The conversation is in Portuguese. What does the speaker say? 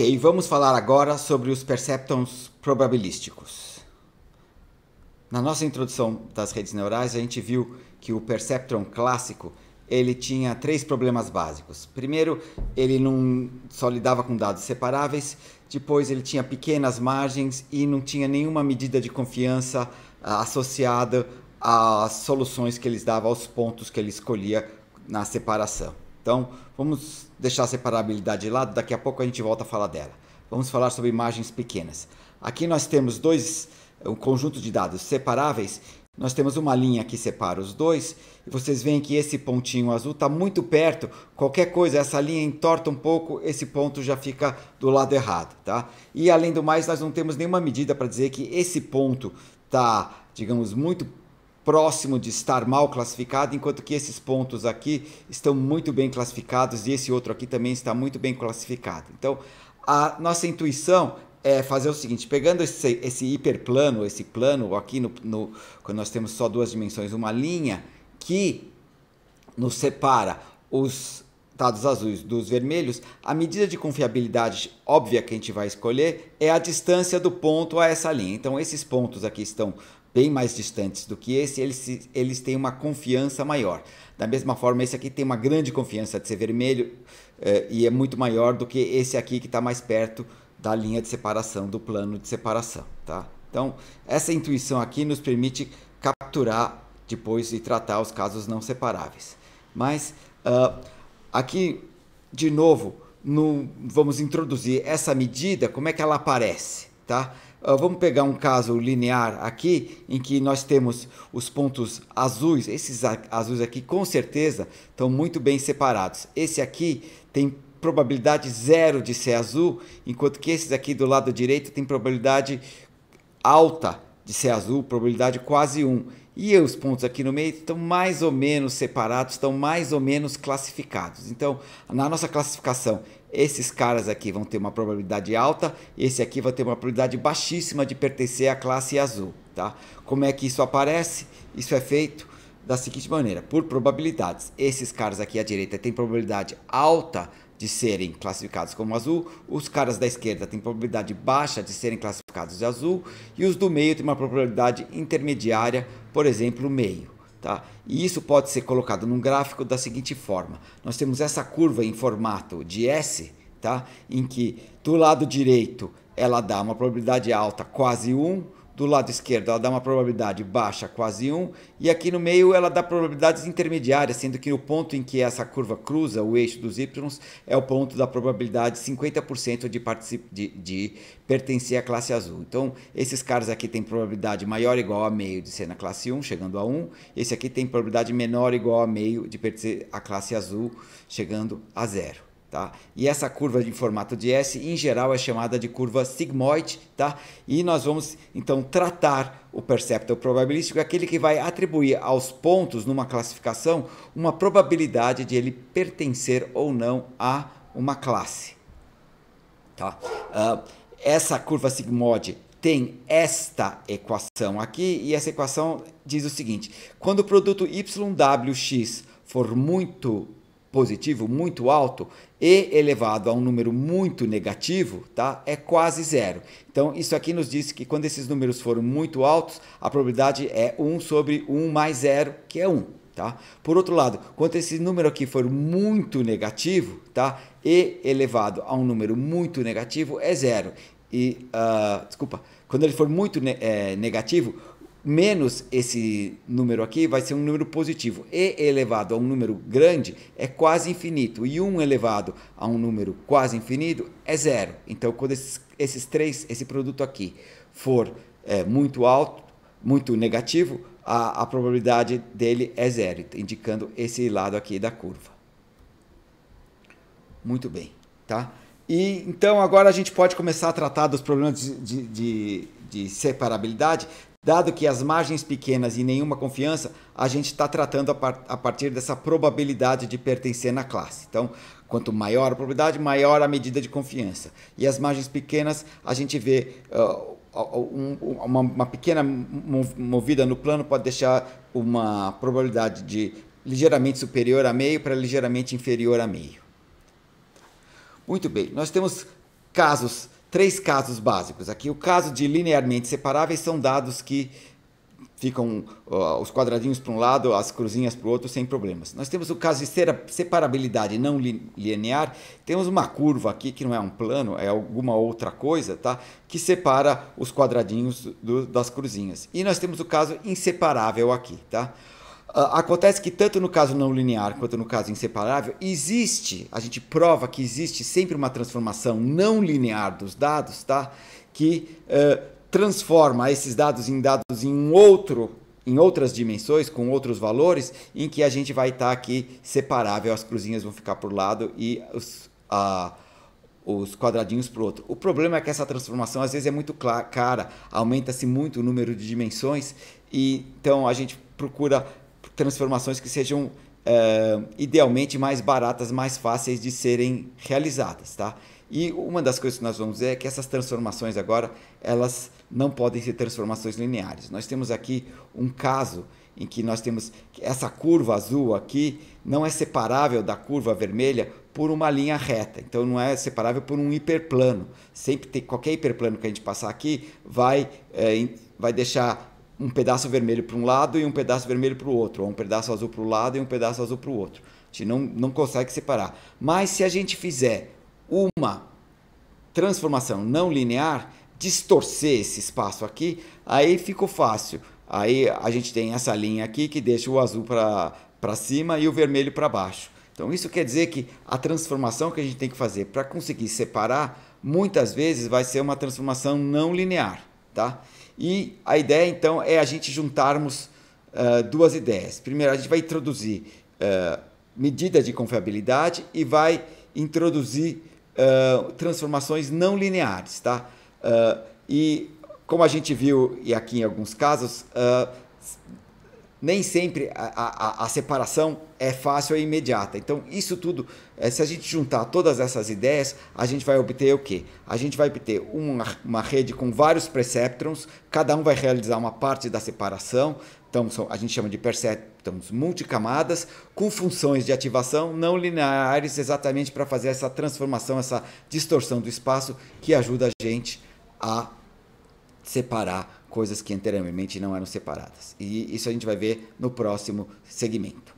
Ok, vamos falar agora sobre os perceptons probabilísticos. Na nossa introdução das redes neurais, a gente viu que o perceptron clássico ele tinha três problemas básicos. Primeiro, ele não só lidava com dados separáveis, depois ele tinha pequenas margens e não tinha nenhuma medida de confiança ah, associada às soluções que eles davam aos pontos que ele escolhia na separação. Então, vamos deixar a separabilidade de lado, daqui a pouco a gente volta a falar dela. Vamos falar sobre imagens pequenas. Aqui nós temos dois um conjunto de dados separáveis. Nós temos uma linha que separa os dois e vocês veem que esse pontinho azul está muito perto. Qualquer coisa, essa linha entorta um pouco, esse ponto já fica do lado errado, tá? E além do mais, nós não temos nenhuma medida para dizer que esse ponto está, digamos, muito próximo de estar mal classificado, enquanto que esses pontos aqui estão muito bem classificados e esse outro aqui também está muito bem classificado. Então, a nossa intuição é fazer o seguinte: pegando esse, esse hiperplano, esse plano aqui, no, no, quando nós temos só duas dimensões, uma linha que nos separa os dados azuis dos vermelhos, a medida de confiabilidade óbvia que a gente vai escolher é a distância do ponto a essa linha. Então, esses pontos aqui estão bem mais distantes do que esse, eles, eles têm uma confiança maior. Da mesma forma, esse aqui tem uma grande confiança de ser vermelho eh, e é muito maior do que esse aqui que está mais perto da linha de separação, do plano de separação. Tá? Então, essa intuição aqui nos permite capturar depois e tratar os casos não separáveis. Mas uh, aqui, de novo, no, vamos introduzir essa medida, como é que ela aparece? Tá? Uh, vamos pegar um caso linear aqui, em que nós temos os pontos azuis. Esses azuis aqui, com certeza, estão muito bem separados. Esse aqui tem probabilidade zero de ser azul, enquanto que esses aqui do lado direito tem probabilidade alta de ser azul, probabilidade quase 1. E os pontos aqui no meio estão mais ou menos separados, estão mais ou menos classificados. Então, na nossa classificação esses caras aqui vão ter uma probabilidade alta, esse aqui vai ter uma probabilidade baixíssima de pertencer à classe azul. Tá? Como é que isso aparece? Isso é feito da seguinte maneira, por probabilidades. Esses caras aqui à direita têm probabilidade alta de serem classificados como azul, os caras da esquerda têm probabilidade baixa de serem classificados de azul e os do meio têm uma probabilidade intermediária, por exemplo, meio. Tá? E isso pode ser colocado num gráfico da seguinte forma: nós temos essa curva em formato de S, tá? em que do lado direito ela dá uma probabilidade alta quase 1, do lado esquerdo ela dá uma probabilidade baixa, quase 1, e aqui no meio ela dá probabilidades intermediárias, sendo que o ponto em que essa curva cruza o eixo dos y é o ponto da probabilidade 50% de, de, de pertencer à classe azul. Então, esses caras aqui têm probabilidade maior ou igual a meio de ser na classe 1, chegando a 1. Esse aqui tem probabilidade menor ou igual a meio de pertencer à classe azul, chegando a zero. Tá? E essa curva em formato de S, em geral, é chamada de curva sigmoide. Tá? E nós vamos, então, tratar o perceptor probabilístico, aquele que vai atribuir aos pontos numa classificação uma probabilidade de ele pertencer ou não a uma classe. Tá? Uh, essa curva sigmoide tem esta equação aqui, e essa equação diz o seguinte: quando o produto YWX for muito positivo muito alto e elevado a um número muito negativo, tá? É quase zero. Então, isso aqui nos diz que quando esses números forem muito altos, a probabilidade é 1 sobre 1 mais zero, que é 1. Tá? Por outro lado, quando esse número aqui for muito negativo, tá? e elevado a um número muito negativo é zero. E, uh, desculpa, quando ele for muito ne é, negativo, menos esse número aqui vai ser um número positivo. E elevado a um número grande é quase infinito. E 1 elevado a um número quase infinito é zero. Então, quando esses, esses três, esse produto aqui for é, muito alto, muito negativo, a, a probabilidade dele é zero, indicando esse lado aqui da curva. Muito bem, tá? E então agora a gente pode começar a tratar dos problemas de, de, de, de separabilidade Dado que as margens pequenas e nenhuma confiança, a gente está tratando a, par a, partir dessa probabilidade de pertencer na classe. Então, quanto maior a probabilidade, maior a medida de confiança. E as margens pequenas, a gente vê uh, um, uma, uma pequena movida no plano pode deixar uma probabilidade de ligeiramente superior a meio para ligeiramente inferior a meio. Muito bem, nós temos casos três casos básicos. Aqui, o caso de linearmente separáveis são dados que ficam uh, os quadradinhos para um lado, as cruzinhas para o outro, sem problemas. Nós temos o caso de separabilidade não linear, temos uma curva aqui que não é um plano, é alguma outra coisa, tá? que separa os quadradinhos do, das cruzinhas. E nós temos o caso inseparável aqui. Tá? Ah, acontece que tanto no caso não linear quanto no caso inseparável, existe, a gente prova que existe sempre uma transformação não linear dos dados, tá? Que uh, transforma esses dados em dados em outro em outras dimensões, com outros valores, em que a gente vai estar tá aqui separável, as cruzinhas vão ficar por lado e os, uh, os quadradinhos para o outro. O problema é que essa transformação às vezes é muito cara, aumenta-se muito o número de dimensões, e então a gente procura transformações que sejam uh, idealmente mais baratas, mais fáceis de serem realizadas, tá? E uma das coisas que nós vamos ver é que essas transformações agora, elas não podem ser transformações lineares. Nós temos aqui um caso em que nós temos essa curva azul aqui não é separável da curva vermelha por uma linha reta. Então não é separável por um hiperplano. Sempre tem qualquer hiperplano que a gente passar aqui vai é, vai deixar um pedaço vermelho para um lado e um pedaço vermelho para o outro, ou um pedaço azul para o lado e um pedaço azul para o outro. A gente não, não consegue separar. Mas se a gente fizer uma transformação não linear, distorcer esse espaço aqui, aí ficou fácil. Aí a gente tem essa linha aqui que deixa o azul para cima e o vermelho para baixo. Então isso quer dizer que a transformação que a gente tem que fazer para conseguir separar, muitas vezes vai ser uma transformação não linear. Tá? E a ideia então é a gente juntarmos uh, duas ideias. Primeiro, a gente vai introduzir uh, medidas de confiabilidade e vai introduzir uh, transformações não lineares. Tá? e como a gente viu, e aqui em alguns casos, nem sempre a, a, a, separação é fácil e imediata. Então, isso tudo, eh, se a gente juntar todas essas ideias, a gente vai obter o quê? A gente vai obter uma, uma rede com vários perceptrons, cada um vai realizar uma parte da separação, então são, a gente chama de perceptrons multicamadas, com funções de ativação não lineares, exatamente para fazer essa transformação, essa distorção do espaço que ajuda a gente a separar coisas que anteriormente não eram separadas. E isso a gente vai ver no próximo segmento.